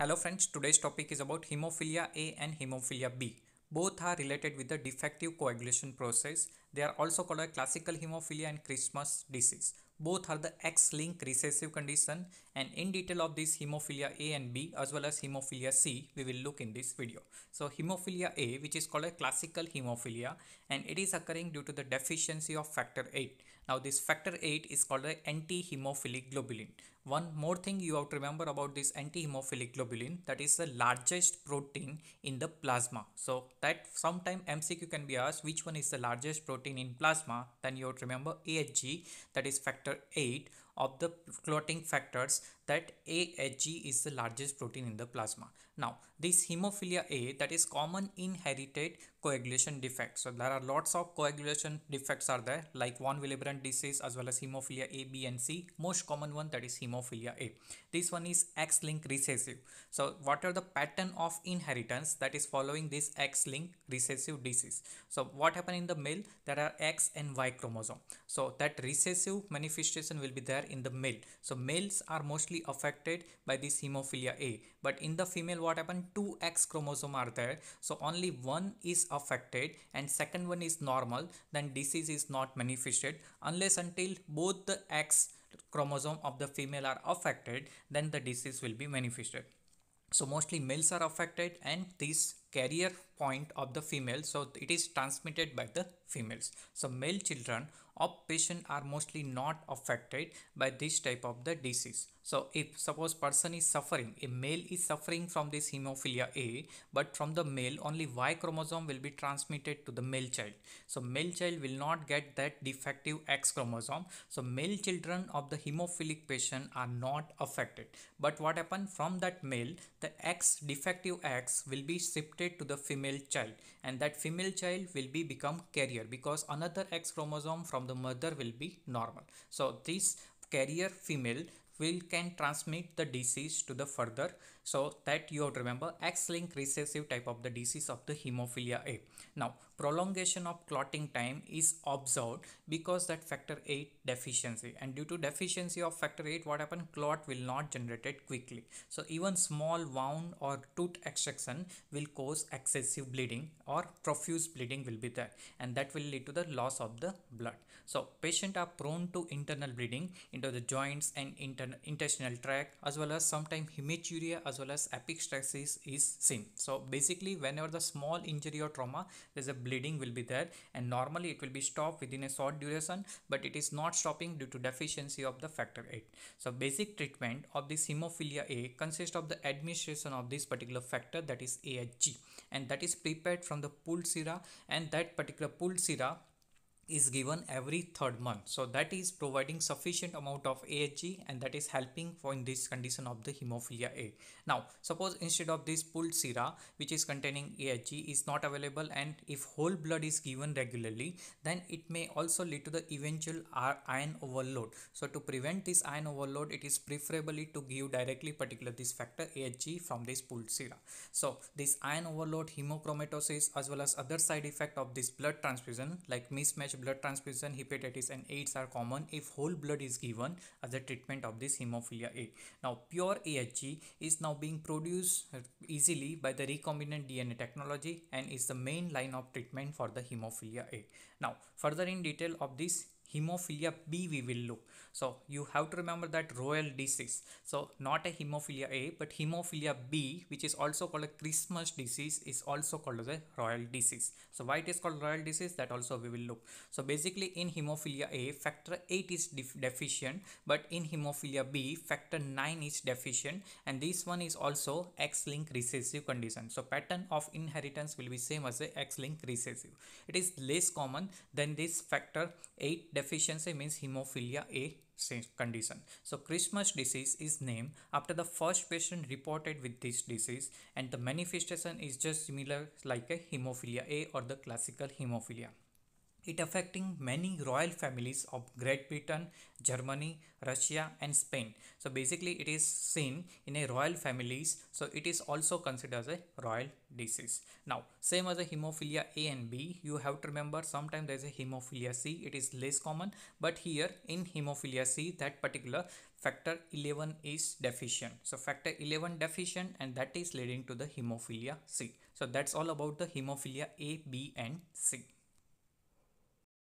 Hello friends, today's topic is about hemophilia A and hemophilia B. Both are related with the defective coagulation process they are also called a classical hemophilia and Christmas disease. Both are the X-linked recessive condition and in detail of this hemophilia A and B as well as hemophilia C we will look in this video. So hemophilia A which is called a classical hemophilia and it is occurring due to the deficiency of factor 8. Now this factor 8 is called an anti-hemophilic globulin. One more thing you have to remember about this anti-hemophilic globulin that is the largest protein in the plasma. So that sometime MCQ can be asked which one is the largest protein protein in plasma, then you would remember AHG, that is factor 8, of the clotting factors that AHG is the largest protein in the plasma. Now, this hemophilia A that is common inherited coagulation defects. So there are lots of coagulation defects are there like von Willebrand disease as well as hemophilia A, B and C. Most common one that is hemophilia A. This one is X-linked recessive. So what are the pattern of inheritance that is following this X-linked recessive disease? So what happen in the male? There are X and Y chromosome. So that recessive manifestation will be there in the male. So males are mostly affected by this hemophilia A. But in the female what happened? Two X chromosome are there. So only one is affected and second one is normal. Then disease is not manifested unless until both the X chromosome of the female are affected then the disease will be manifested. So mostly males are affected and these carrier point of the female so it is transmitted by the females so male children of patient are mostly not affected by this type of the disease so if suppose person is suffering a male is suffering from this hemophilia a but from the male only y chromosome will be transmitted to the male child so male child will not get that defective x chromosome so male children of the hemophilic patient are not affected but what happened from that male the x defective x will be shifted to the female child and that female child will be become carrier because another X chromosome from the mother will be normal. So this carrier female will can transmit the disease to the further so that you have to remember X-linked recessive type of the disease of the hemophilia A. Now prolongation of clotting time is observed because that factor 8 deficiency and due to deficiency of factor 8 what happened clot will not generated quickly. So even small wound or tooth extraction will cause excessive bleeding or profuse bleeding will be there and that will lead to the loss of the blood. So patient are prone to internal bleeding into the joints and internal intestinal tract as well as sometimes hematuria as well as epistaxis is seen. So basically whenever the small injury or trauma there's a bleeding will be there and normally it will be stopped within a short duration but it is not stopping due to deficiency of the factor 8. So basic treatment of this hemophilia A consists of the administration of this particular factor that is AHG and that is prepared from the pooled sera and that particular pooled sera is given every third month so that is providing sufficient amount of AHG and that is helping for in this condition of the hemophilia A. Now suppose instead of this pooled sera which is containing AHG is not available and if whole blood is given regularly then it may also lead to the eventual iron overload. So to prevent this iron overload it is preferably to give directly particular this factor AHG from this pooled sera. So this iron overload hemochromatosis as well as other side effect of this blood transfusion like mismatch blood transfusion, hepatitis and AIDS are common if whole blood is given as a treatment of this hemophilia A. Now pure AHG is now being produced uh, easily by the recombinant DNA technology and is the main line of treatment for the hemophilia A. Now further in detail of this hemophilia B we will look. So you have to remember that royal disease. So not a hemophilia A but hemophilia B which is also called a Christmas disease is also called as a royal disease. So why it is called royal disease that also we will look. So basically in hemophilia A factor 8 is def deficient but in hemophilia B factor 9 is deficient and this one is also X-linked recessive condition. So pattern of inheritance will be same as a X-linked recessive. It is less common than this factor 8 deficiency means hemophilia A condition. So Christmas disease is named after the first patient reported with this disease and the manifestation is just similar like a hemophilia A or the classical hemophilia it affecting many royal families of Great Britain, Germany, Russia and Spain. So basically it is seen in a royal families. So it is also considered as a royal disease. Now same as a hemophilia A and B, you have to remember sometimes there is a hemophilia C. It is less common but here in hemophilia C that particular factor 11 is deficient. So factor 11 deficient and that is leading to the hemophilia C. So that's all about the hemophilia A, B and C.